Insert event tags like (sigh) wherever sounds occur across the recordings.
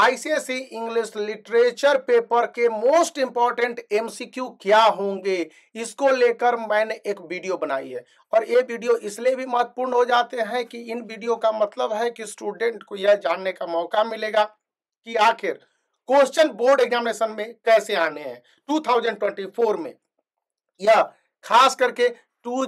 ICSE English literature paper के most important MCQ क्या होंगे इसको लेकर मैंने एक वीडियो बनाई है और ये वीडियो इसलिए भी महत्वपूर्ण हो जाते हैं कि इन वीडियो का मतलब है कि स्टूडेंट को यह जानने का मौका मिलेगा कि आखिर क्वेश्चन बोर्ड एग्जामिनेशन में कैसे आने हैं टू में यह खास करके टू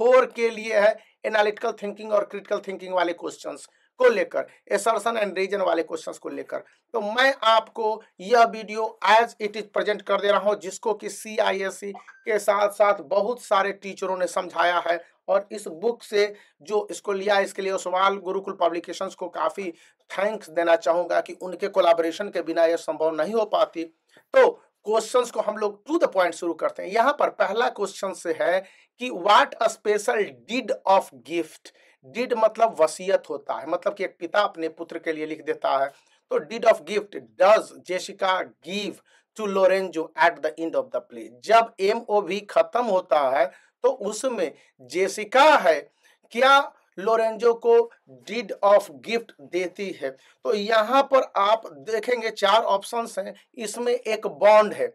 के लिए है एनालिटिकल थिंकिंग और क्रिटिकल थिंकिंग वाले क्वेश्चन को लेकर एसर्सन एंड रीजन वाले क्वेश्चंस को लेकर तो मैं आपको यह video as it is present कर दे रहा हूँ जिसको कि सी e के साथ साथ बहुत सारे टीचरों ने समझाया है और इस बुक से जो इसको लिया इसके लिए सवाल गुरुकुल पब्लिकेशंस को काफ़ी थैंक्स देना चाहूँगा कि उनके कोलाबोरेशन के बिना यह संभव नहीं हो पाती तो क्वेश्चंस को हम लोग टू द पॉइंट शुरू करते हैं यहाँ पर पहला क्वेश्चन से है कि what a special deed of gift deed मतलब वसीयत होता है मतलब कि एक पिता अपने पुत्र के लिए लिख देता है तो deed of gift does Jessica give to Lorenzo at the end of the play जब एम ओ भी खत्म होता है तो उसमें जेसिका है क्या लोरेंजो को डिड ऑफ गिफ्ट देती है तो यहाँ पर आप देखेंगे चार ऑप्शंस हैं इसमें एक बॉन्ड है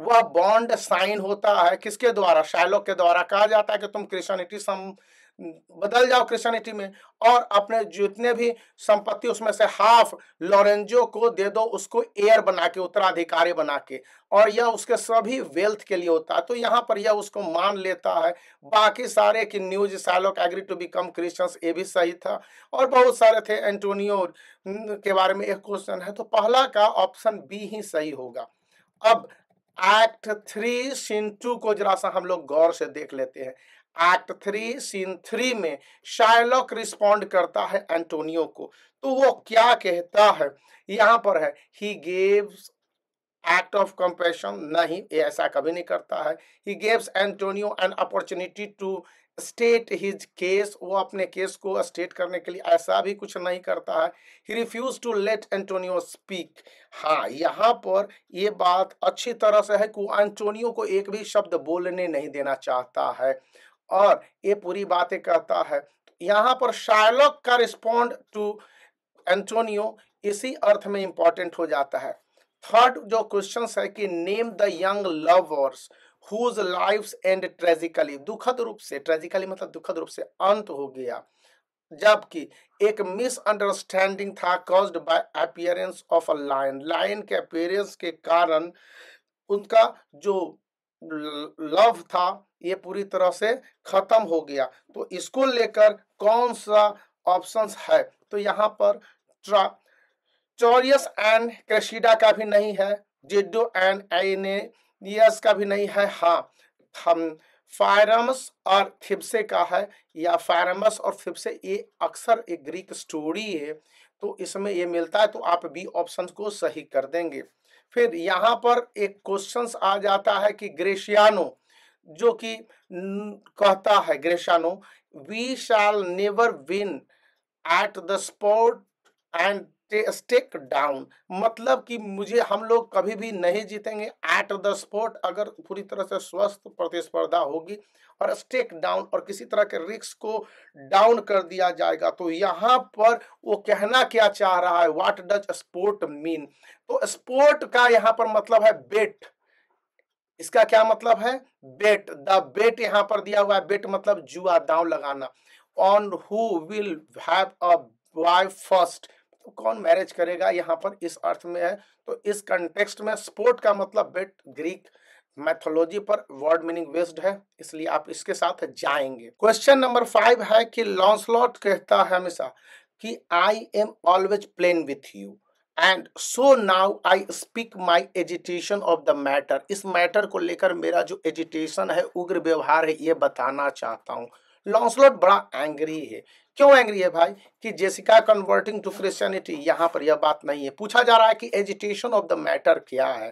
वह बॉन्ड साइन होता है किसके द्वारा शायलोक के द्वारा कहा जाता है कि तुम क्रिश्चियनिटी सम बदल जाओ क्रिश्चियनिटी में और अपने जितने भी संपत्ति उसमें से हाफ लॉरेंजो को दे दो उसको एयर बना के उत्तराधिकारी बना के और यह उसके सभी वेल्थ के लिए होता है तो यहाँ पर यह उसको मान लेता है बाकी सारे की न्यूज Shylock agree to become Christians ये भी सही था और बहुत सारे थे एंटोनियो के बारे में एक क्वेश्चन है तो पहला का ऑप्शन बी ही सही होगा अब एक्ट थ्री सीन टू को जरा सा हम लोग गौर से देख लेते हैं एक्ट थ्री सीन थ्री में शायलॉक रिस्पॉन्ड करता है एंटोनियो को तो वो क्या कहता है यहाँ पर है he gives act of compassion नहीं ऐसा कभी नहीं करता है he gives Antonio an opportunity to state his case वो अपने केस को स्टेट करने के लिए ऐसा भी कुछ नहीं करता है he refuse to let Antonio speak हाँ यहाँ पर ये बात अच्छी तरह से है कि एंटोनियो को एक भी शब्द बोलने नहीं देना चाहता है और ये पूरी बातें कहता है यहाँ पर शायलॉक का रिस्पॉन्ड टू एंटोनियो इसी अर्थ में इंपॉर्टेंट हो जाता है थर्ड जो क्वेश्चन है कि name the young lovers whose end tragically दुखद रूप से ट्रेजिकली मतलब दुखद रूप से अंत हो गया जबकि एक मिसअंडरस्टैंडिंग था बाय अपियरेंस ऑफ अ के अपियरेंस के कारण उनका जो लव था ये पूरी तरह से खत्म हो गया तो इसको लेकर कौन सा ऑप्शंस है तो यहाँ पर चोरियस चौरियस एंड क्रेशिडा का भी नहीं है जेडो एंड आई ने यस का भी नहीं है हाँ हम फायरमस और थिप्से का है या फायरमस और थिप्से ये अक्सर एक ग्रीक स्टोरी है तो इसमें ये मिलता है तो आप बी ऑप्शन को सही कर देंगे फिर यहाँ पर एक क्वेश्चन आ जाता है कि ग्रेशियानो जो कि कहता है Gratiano we shall never win at the sport and stake down मतलब कि मुझे हम लोग कभी भी नहीं जीतेंगे एट द स्पॉट अगर पूरी तरह से स्वस्थ प्रतिस्पर्धा होगी और स्टेक डाउन और किसी तरह के रिक्स को डाउन कर दिया जाएगा तो यहाँ पर वो कहना क्या चाह रहा है व्हाट डज स्पोर्ट मीन तो स्पोर्ट का यहाँ पर मतलब है बेट इसका क्या मतलब है बेट द बेट यहाँ पर दिया हुआ है बेट मतलब जुआ दाव लगाना on who will have a first तो कौन मैरिज करेगा यहाँ पर इस अर्थ में है तो इस कंटेक्स्ट में स्पोर्ट का मतलब बेट ग्रीक मैथोलॉजी पर वर्ड मीनिंग वेस्ड है इसलिए आप इसके साथ जाएंगे क्वेश्चन नंबर फाइव है कि लॉन्सलॉट कहता है हमेशा कि I am always plain with you and so now I speak my agitation of the matter इस मैटर को लेकर मेरा जो एजुटेशन है उग्र व्यवहार है ये बताना चाहता हूँ लॉन्सलॉट बड़ा एंग्री है क्यों एंग्री है भाई कि जेसिका कन्वर्टिंग टू क्रिश्चियनिटी यहाँ पर यह बात नहीं है पूछा जा रहा है कि एजिटेशन ऑफ द मैटर क्या है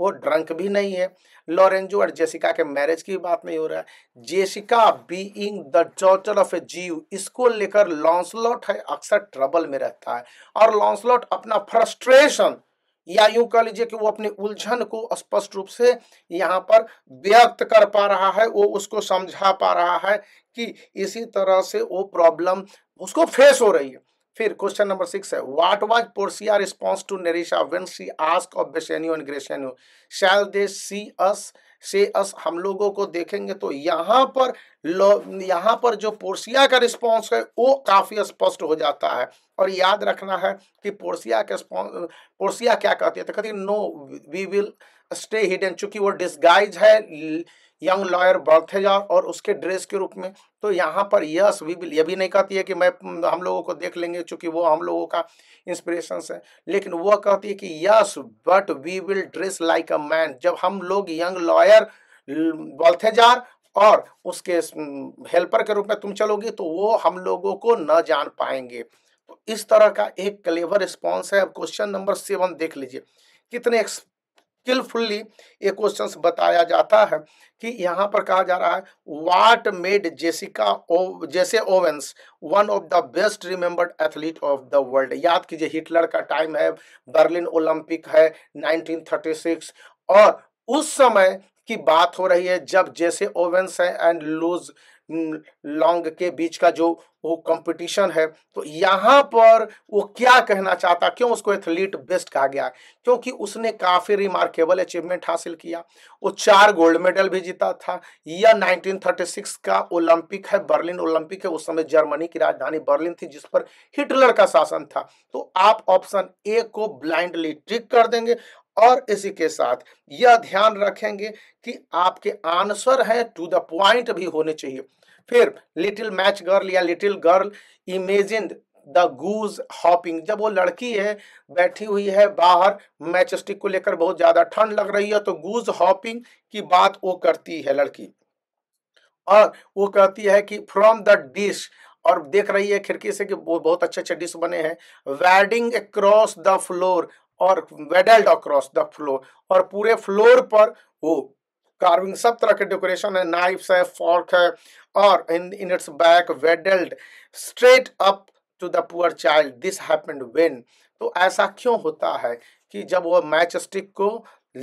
वो ड्रंक भी नहीं है लॉरेंजो और जेसिका के मैरिज की बात नहीं हो रहा है Jessica being the daughter of a Jew इसको लेकर लॉन्सलॉट है अक्सर ट्रबल में रहता है और लॉन्सलॉट अपना फ्रस्ट्रेशन या यूं कह लीजिए कि वो अपनी उलझन को स्पष्ट रूप से यहाँ पर व्यक्त कर पा रहा है वो उसको समझा पा रहा है कि इसी तरह से वो प्रॉब्लम उसको फेस हो रही है फिर क्वेश्चन नंबर सिक्स है what was Portia response to Nerissa when she ask of Bassanio and Gratiano shall they see us see us हम लोगों को देखेंगे तो यहाँ पर यहाँ पर जो पोर्सिया का रिस्पॉन्स है वो काफ़ी स्पष्ट हो जाता है और याद रखना है कि पोर्सिया के पोर्सिया क्या कहती है तो कहती है no we will stay hidden चूंकि वो डिस्गाइज है यंग लॉयर बर्थेजार और उसके ड्रेस के रूप में तो यहाँ पर यस वी बिल ये भी नहीं कहती है कि मैं हम लोगों को देख लेंगे चूंकि वो हम लोगों का इंस्पिरेशन है लेकिन वह कहती है कि yes but we will dress like a man जब हम लोग यंग लॉयर बर्थेजार और उसके हेल्पर के रूप में तुम चलोगे तो वो हम लोगों को न जान पाएंगे तो इस तरह का एक क्लेवर रिस्पॉन्स है अब क्वेश्चन नंबर सेवन देख लीजिए कितने स्किलफुल्ली ये क्वेश्चन बताया जाता है कि यहाँ पर कहा जा रहा है वाट मेड जेसिका ओ जैसे Owens one of the best remembered athlete of the world याद कीजिए हिटलर का टाइम है बर्लिन ओलंपिक है 1936 और उस समय की बात हो रही है जब जैसे ओवेंस है एंड लूज लॉन्ग के बीच का जो वो कंपटीशन है तो यहाँ पर वो क्या कहना चाहता क्यों उसको एथलीट बेस्ट कहा गया क्योंकि उसने काफ़ी रिमार्केबल अचीवमेंट हासिल किया वो चार गोल्ड मेडल भी जीता था यह 1936 का ओलंपिक है बर्लिन ओलंपिक है उस समय जर्मनी की राजधानी बर्लिन थी जिस पर हिटलर का शासन था तो आप ऑप्शन ए को ब्लाइंडली ट्रिक कर देंगे और इसी के साथ यह ध्यान रखेंगे कि आपके आंसर है टू द पॉइंट भी होने चाहिए फिर लिटिल मैच गर्ल या little girl imagine the goose hopping जब वो लड़की है बैठी हुई है बाहर मैच को लेकर बहुत ज़्यादा ठंड लग रही है तो गूज हॉपिंग की बात वो करती है लड़की और वो कहती है कि फ्रॉम द डिश और देख रही है खिड़की से कि बहुत अच्छे अच्छे डिश बने हैं वेडिंग अक्रॉस द फ्लोर और वेडल्ड अक्रॉस द फ्लोर और पूरे फ्लोर पर वो कार्विंग सब तरह के डेकोरेशन है नाइफ्स है फॉर्क है or in, in its back waddled straight up to the poor child this happened when तो ऐसा क्यों होता है कि जब वह मैच स्टिक को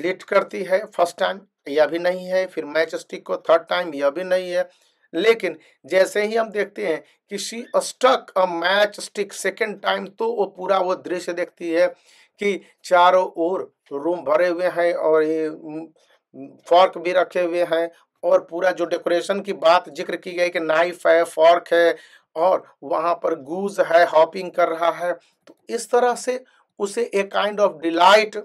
लेट करती है फर्स्ट टाइम यह भी नहीं है फिर मैच स्टिक को थर्ड टाइम यह भी नहीं है लेकिन जैसे ही हम देखते हैं कि she struck a match stick second time तो वो पूरा वो दृश्य देखती है कि चारों ओर रूम भरे हुए हैं और ये फॉर्क mm, भी रखे हुए हैं और पूरा जो डेकोरेशन की बात जिक्र की गई कि नाइफ है फॉर्क है और वहाँ पर गूज है हॉपिंग कर रहा है तो इस तरह से उसे एक काइंड ऑफ डिलाइट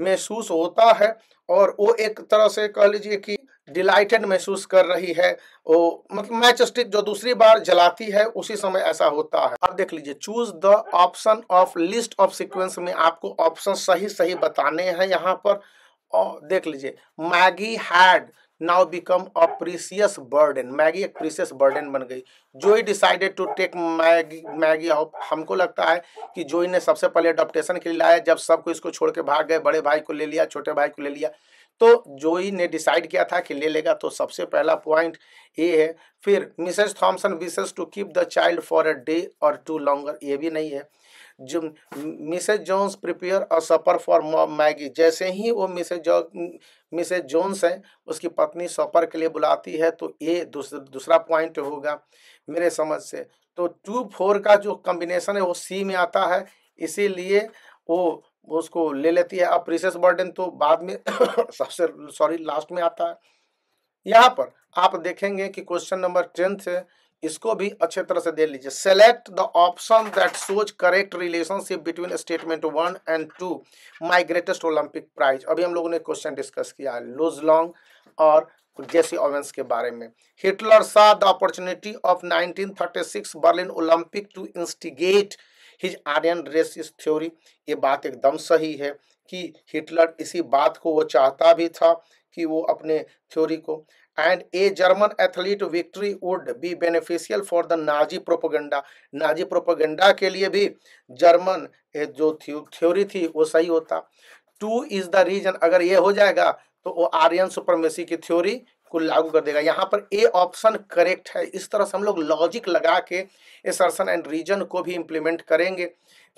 महसूस होता है और वो एक तरह से कह लीजिए कि डिलाइटेड महसूस कर रही है वो मतलब मैच स्टिक जो दूसरी बार जलाती है उसी समय ऐसा होता है अब देख लीजिए choose the option of list of sequence में आपको ऑप्शन सही सही बताने हैं यहाँ पर और देख लीजिए Maggie had now become a precious burden Maggie एक प्रीसियस बर्डन बन गई Joey decided to take Maggie Maggie hope हमको लगता है कि जोई ने सबसे पहले अडोप्टेशन के लिए लाया जब सबको इसको छोड़ के भाग गए बड़े भाई को ले लिया छोटे भाई को ले लिया तो जोई ने डिसाइड किया था कि ले लेगा तो सबसे पहला पॉइंट ये है फिर Mrs Thompson wishes to keep the child for a day और टू लॉन्गर ये भी नहीं है जो Mrs Jones prepare a supper for Maggie जैसे ही वो मिसेज जो मिसेज जोन्स है उसकी पत्नी सपर के लिए बुलाती है तो ये दूसरा दूसरा पॉइंट होगा मेरे समझ से तो टू फोर का जो कॉम्बिनेशन है वो सी में आता है इसीलिए वो उसको ले लेती है अब प्रिसेस बर्डन तो बाद में (coughs) सबसे सॉरी लास्ट में आता है यहाँ पर आप देखेंगे कि क्वेश्चन नंबर टेंथ इसको भी अच्छे तरह से दे लीजिए select the option that shows correct relationship between statement one and two my greatest Olympic prize अभी हम लोगों ने क्वेश्चन डिस्कस किया है लूज लॉन्ग और जेसी ओवेंस के बारे में Hitler saw the opportunity of 1936 Berlin Olympic to instigate his Aryan race इस थ्योरी ये बात एकदम सही है कि हिटलर इसी बात को वो चाहता भी था कि वो अपने थ्योरी को and a German athlete victory would be beneficial for the Nazi propaganda Nazi propaganda के लिए भी जर्मन जो थ्योरी थी वो सही होता टू इज़ द रीजन अगर ये हो जाएगा तो वो आर्यन सुपरमेसी की थ्योरी को लागू कर देगा यहाँ पर ए ऑप्शन करेक्ट है इस तरह से हम लोग लॉजिक लगा के एसर्सन एंड रीजन को भी इम्प्लीमेंट करेंगे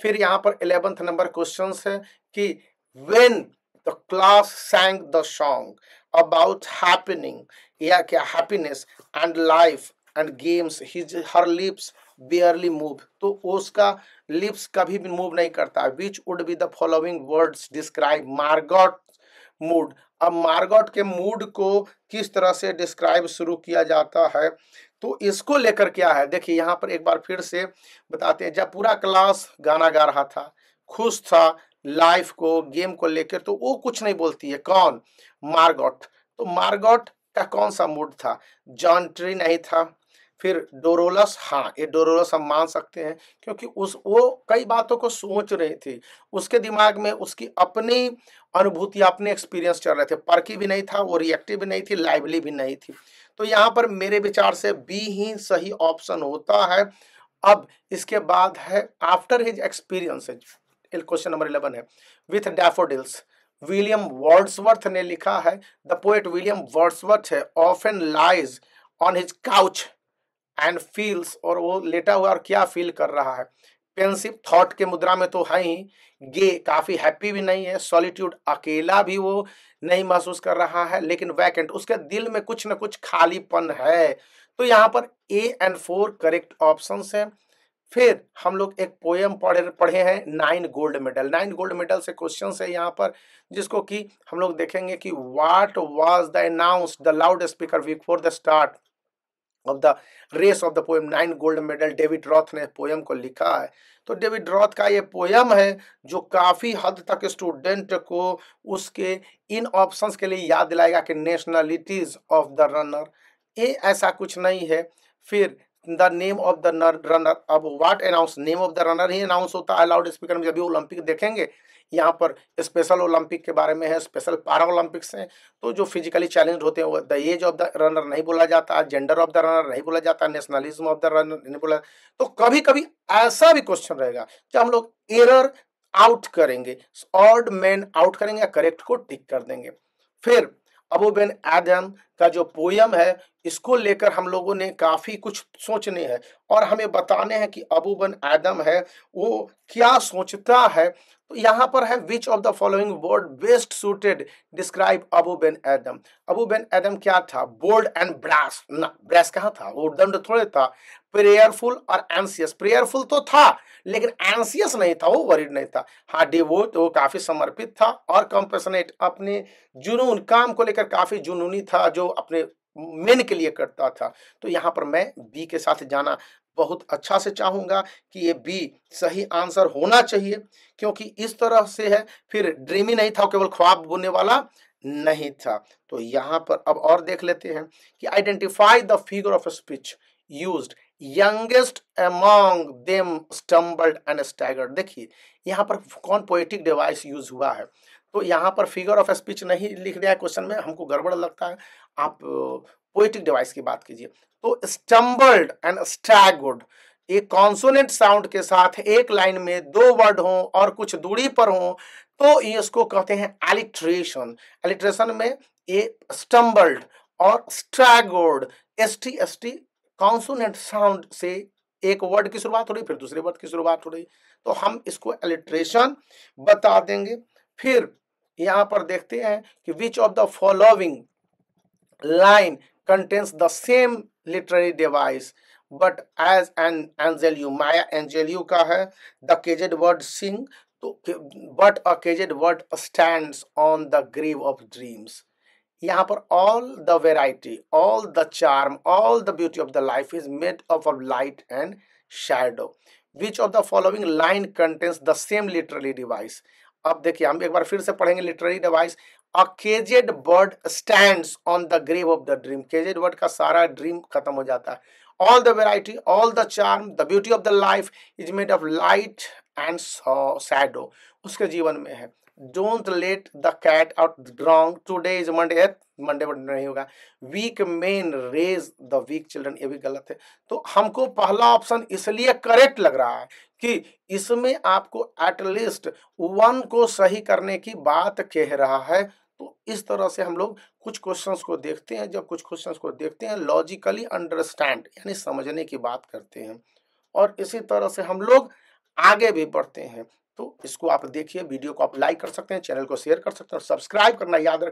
फिर यहाँ पर एलेवंथ नंबर क्वेश्चन है कि when the class sang the song about happening या क्या happiness and life and games his her lips barely move तो उसका लिप्स कभी भी मूव नहीं करता which would be the following words describe Margot mood अब मार्गोट के मूड को किस तरह से डिस्क्राइब शुरू किया जाता है तो इसको लेकर क्या है देखिए यहाँ पर एक बार फिर से बताते हैं जब पूरा क्लास गाना गा रहा था खुश था लाइफ को गेम को लेकर तो वो कुछ नहीं बोलती है कौन मार्गोट तो मार्गोट का कौन सा मूड था जॉन्ट्री नहीं था फिर डोरोलस हाँ ये डोरोलस हम मान सकते हैं क्योंकि उस वो कई बातों को सोच रहे थे उसके दिमाग में उसकी अपनी अनुभूति अपने एक्सपीरियंस चल रहे थे परकी भी नहीं था वो रिएक्टिव भी नहीं थी लाइवली भी नहीं थी तो यहाँ पर मेरे विचार से बी ही सही ऑप्शन होता है अब इसके बाद है after his experience question number eleven है विथ डैफोडिल्स विलियम वर्ड्सवर्थ ने लिखा है द पोएट विलियम वर्ड्सवर्थ है of an lies on his couch and feels और वो लेटा हुआ और क्या फील कर रहा है पेंसिव थॉट के मुद्रा में तो है ही गे काफ़ी हैप्पी भी नहीं है सॉलिट्यूड अकेला भी वो नहीं महसूस कर रहा है लेकिन वैकेंट उसके दिल में कुछ ना कुछ खालीपन है तो यहाँ पर A and four correct option है फिर हम लोग एक पोएम पढ़े पढ़े हैं nine gold medal nine gold medal से क्वेश्चन है यहाँ पर जिसको कि हम लोग देखेंगे कि what was the announce the loudspeaker before the start of the race of the poem nine gold medal David Roth ने पोएम को लिखा है तो डेविड रॉथ का ये पोएम है जो काफ़ी हद तक स्टूडेंट को उसके इन ऑप्शंस के लिए याद दिलाएगा कि नेशनलिटीज़ ऑफ द रनर ये ऐसा कुछ नहीं है फिर the name of the runner अब what announce name of the runner ही अनाउंस होता है लाउड स्पीकर में जब भी ओलंपिक देखेंगे यहाँ पर स्पेशल ओलंपिक के बारे में है स्पेशल पारा ओलंपिक्स हैं तो जो फिजिकली चैलेंज होते हैं वो the age of the runner नहीं बोला जाता जेंडर ऑफ द रनर नहीं बोला जाता नेशनलिज्म ऑफ द रनर नहीं बोला तो कभी कभी ऐसा भी क्वेश्चन रहेगा जो हम लोग एरर आउट करेंगे ऑर्ड मैन आउट करेंगे या करेक्ट को टिक कर देंगे फिर अबू एडम का जो पोयम है इसको लेकर हम लोगों ने काफ़ी कुछ सोचने हैं और हमें बताने हैं कि अबू एडम है वो क्या सोचता है तो यहाँ पर है which of the following word best suited describe Abu Adam आदम एडम क्या था बोल्ड एंड ब्रास ना ब्रास कहाँ था वो दंड थोड़े था प्रेयरफुल और एंसियस प्रेयरफुल तो था लेकिन एंसियस नहीं था वो वरिड नहीं था हाँ डिवोट वो तो काफ़ी समर्पित था और कंपेसनेट अपने जुनून काम को लेकर काफ़ी जुनूनी था जो अपने मेन के लिए करता था तो यहाँ पर मैं बी के साथ जाना बहुत अच्छा से चाहूँगा कि ये बी सही आंसर होना चाहिए क्योंकि इस तरह से है फिर ड्रीम ही नहीं था केवल ख्वाब बोने वाला नहीं था तो यहाँ पर अब और देख लेते हैं कि identify the figure of speech used youngest among them stumbled and staggered देखिए यहाँ पर कौन पोएटिक डिवाइस यूज हुआ है तो यहाँ पर फिगर ऑफ स्पीच नहीं लिख दिया है क्वेश्चन में हमको गड़बड़ लगता है आप पोएटिक डिवाइस की बात कीजिए तो स्टम्बल्ड एंड स्टैगर्ड एक कॉन्सोनेंट साउंड के साथ एक लाइन में दो वर्ड हों और कुछ दूरी पर हों तो ये इसको कहते हैं एलिट्रेशन एलिट्रेशन में ये स्टम्बल्ड और staggered S T S T consonant sound से एक वर्ड की शुरुआत हो रही फिर दूसरे वर्ड की शुरुआत हो रही तो हम इसको एलिट्रेशन बता देंगे फिर यहां पर देखते हैं कि which of the following line contains the same literary device but as an Angelou Maya Angelou का है द केजेड वर्ड सिंग तो but a caged word stand on the grave of dreams यहाँ पर all the variety all the charm all the beauty of the life is made up of light and shadow which of the following line contains the same literally device अब देखिए हम एक बार फिर से पढ़ेंगे literally device a caged bird stand on the grave of the dream caged bird का सारा ड्रीम खत्म हो जाता है all the variety all the charm the beauty of the life is made of light and shadow उसके जीवन में है don't let the cat out ground today is Monday Monday Monday नहीं होगा weak men raise the weak children ये भी गलत है तो हमको पहला ऑप्शन इसलिए करेक्ट लग रहा है कि इसमें आपको एटलीस्ट वन को सही करने की बात कह रहा है तो इस तरह से हम लोग कुछ क्वेश्चंस को देखते हैं जब कुछ क्वेश्चंस को देखते हैं लॉजिकली अंडरस्टैंड यानी समझने की बात करते हैं और इसी तरह से हम लोग आगे भी बढ़ते हैं तो इसको आप देखिए वीडियो को आप लाइक कर सकते हैं चैनल को शेयर कर सकते हैं और सब्सक्राइब करना याद रखें